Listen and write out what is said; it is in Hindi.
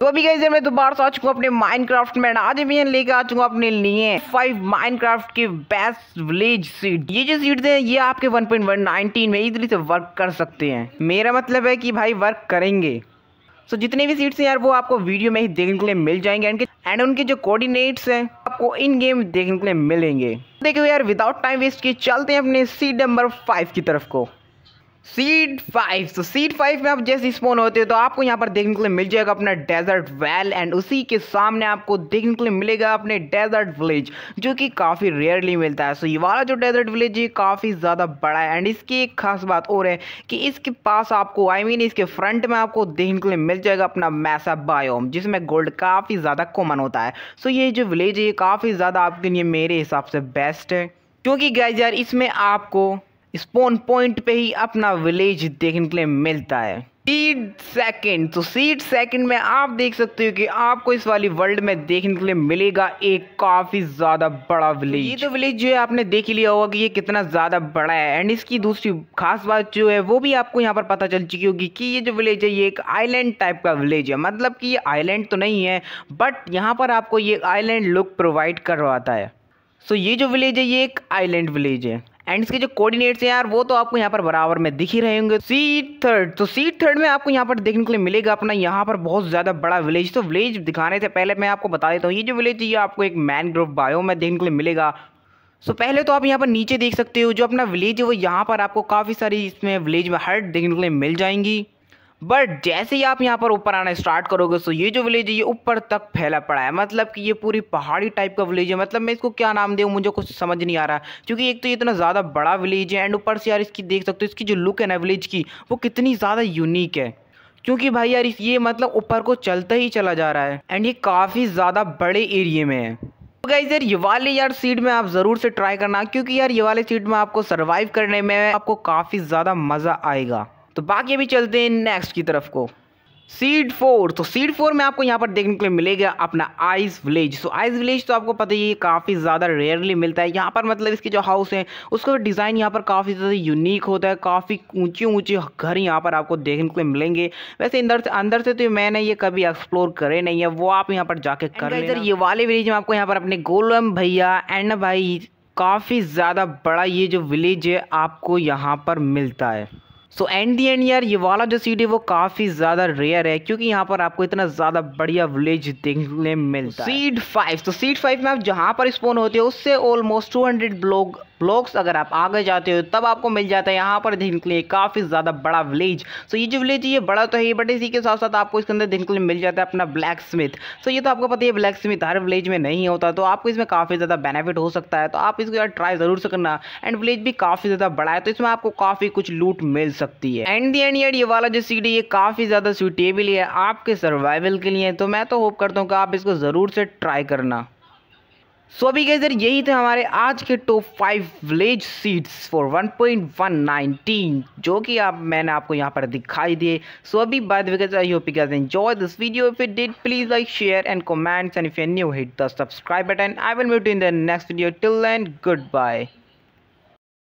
तो अभी कैसे मैं दोबारा से आ चुका अपने माइनक्राफ्ट में आज भी लेके आ चुका अपने लिए फाइव माइनक्राफ्ट के बेस्ट विलेज सीट ये जो सीट है ये आपके 1.19 में इजिली से वर्क कर सकते हैं मेरा मतलब है कि भाई वर्क करेंगे सो so, जितने भी सीट्स हैं यार वो आपको वीडियो में ही देखने के लिए मिल जाएंगे एंड एंड उनके जो कोऑर्डिनेट्स हैं आपको इन गेम देखने के लिए मिलेंगे देखिए यार विदाउट टाइम वेस्ट किए चलते हैं अपने सीट नंबर फाइव की तरफ को सीड फाइव तो सीड फाइव में आप जैसे स्पोन होते हो तो आपको यहाँ पर देखने के लिए मिल जाएगा अपना डेजर्ट वेल एंड उसी के सामने आपको देखने के लिए मिलेगा अपने डेजर्ट विलेज जो कि काफ़ी रेयरली मिलता है सो so, ये वाला जो डेजर्ट विलेज है काफ़ी ज़्यादा बड़ा है एंड इसकी एक खास बात और है कि इसके पास आपको आई I मीन mean, इसके फ्रंट में आपको देखने के लिए मिल जाएगा अपना मैसा बायोम जिसमें गोल्ड काफ़ी ज़्यादा कॉमन होता है सो so, ये जो विलेज है ये काफ़ी ज़्यादा आपके लिए मेरे हिसाब से बेस्ट है क्योंकि गैजर इसमें आपको स्पोन पॉइंट पे ही अपना विलेज देखने के लिए मिलता है सीड सेकंड तो सीड सेकंड में आप देख सकते हो कि आपको इस वाली वर्ल्ड में देखने के लिए मिलेगा एक काफ़ी ज़्यादा बड़ा विलेज तो ये तो विलेज जो है आपने देख ही लिया होगा कि ये कितना ज़्यादा बड़ा है एंड इसकी दूसरी खास बात जो है वो भी आपको यहाँ पर पता चल चुकी होगी कि ये जो विलेज है ये एक आईलैंड टाइप का विलेज है मतलब की ये आईलैंड तो नहीं है बट यहाँ पर आपको ये आईलैंड लुक प्रोवाइड करवाता है सो so, ये जो विलेज है ये एक आइलैंड विलेज है एंड इसके जो कोऑर्डिनेट्स हैं यार वो तो आपको यहाँ पर बराबर में दिख ही रहे होंगे सी थर्ड तो सीट थर्ड में आपको यहाँ पर देखने के लिए मिलेगा अपना यहाँ पर बहुत ज़्यादा बड़ा विलेज तो विलेज दिखाने से पहले मैं आपको बता देता हूँ ये जो विलेज है ये आपको एक मैनग्रोव बायो में देखने के लिए मिलेगा सो so, पहले तो आप यहाँ पर नीचे देख सकते हो जो अपना विलेज है वो यहाँ पर आपको काफ़ी सारी इसमें विलेज में हर्ट देखने के लिए मिल जाएंगी बट जैसे ही आप यहाँ पर ऊपर आना स्टार्ट करोगे तो ये जो विलेज है ये ऊपर तक फैला पड़ा है मतलब कि ये पूरी पहाड़ी टाइप का विलेज है मतलब मैं इसको क्या नाम दे मुझे कुछ समझ नहीं आ रहा क्योंकि एक तो ये इतना ज़्यादा बड़ा विलेज है एंड ऊपर से यार इसकी देख सकते हो इसकी जो लुक है ना विलेज की वो कितनी ज़्यादा यूनिक है क्योंकि भाई यार ये मतलब ऊपर को चलता ही चला जा रहा है एंड ये काफ़ी ज़्यादा बड़े एरिए में है तो यार ये वाले यार सीट में आप ज़रूर से ट्राई करना क्योंकि यार ये वाले सीट में आपको सर्वाइव करने में आपको काफ़ी ज़्यादा मज़ा आएगा तो बाकी अभी चलते हैं नेक्स्ट की तरफ को सीड फोर तो सीड फोर में आपको यहाँ पर देखने के लिए मिलेगा अपना ice village so ice village तो आपको पता ही है काफ़ी ज़्यादा रेयरली मिलता है यहाँ पर मतलब इसके जो हाउस हैं उसका डिज़ाइन यहाँ पर काफ़ी ज़्यादा यूनिक होता है काफ़ी ऊंचे ऊंचे घर यहाँ पर आपको देखने के लिए मिलेंगे वैसे अंदर से अंदर से तो मैंने ये कभी एक्सप्लोर करे नहीं है वो आप यहाँ पर जाके कर इधर ये वाले विलेज में आपको यहाँ पर अपने गोलम भैया एंड भाई काफ़ी ज़्यादा बड़ा ये जो विलेज है आपको यहाँ पर मिलता है सो एंड दी एंड यार ये वाला जो सीट है वो काफ़ी ज़्यादा रेयर है क्योंकि यहाँ पर आपको इतना ज़्यादा बढ़िया विलेज देखने मिलता है सीट फाइव तो सीट फाइव में आप जहाँ पर स्पोन होते हो उससे almost two hundred block blocks अगर आप आगे जाते हो तब आपको मिल जाता है यहाँ पर देखने के लिए काफ़ी ज़्यादा बड़ा विलेज सो ये जो विलेज ये बड़ा तो है बट इसी के साथ साथ आपको इसके अंदर देखने के लिए मिल जाता है अपना ब्लैक स्मिथ सो ये तो आपको पता है ब्लैक स्मिथ हर विलेज में नहीं होता तो आपको इसमें काफ़ी ज़्यादा बेनिफिट हो सकता है तो आप इसको यार ट्राई ज़रूर से करना एंड विलेज भी काफ़ी ज़्यादा बड़ा है तो इसमें आपको काफ़ी कुछ लूट मिल सकता सकती है एंड दी एंड यार ये वाला जो सीट है ये काफ़ी ज़्यादा सुटेबल है आपके सर्वाइवल के लिए तो मैं तो होप करता हूँ कि आप इसको ज़रूर से ट्राई करना सो अभी गैजर यही थे हमारे आज के top five village seeds for 1.119 जो कि आप मैंने आपको यहाँ पर दिखाई दिए सो अभी by the way I hope you guys enjoy this video if you did please like share and comments and if you new hit the subscribe button I will meet in the next video till then good bye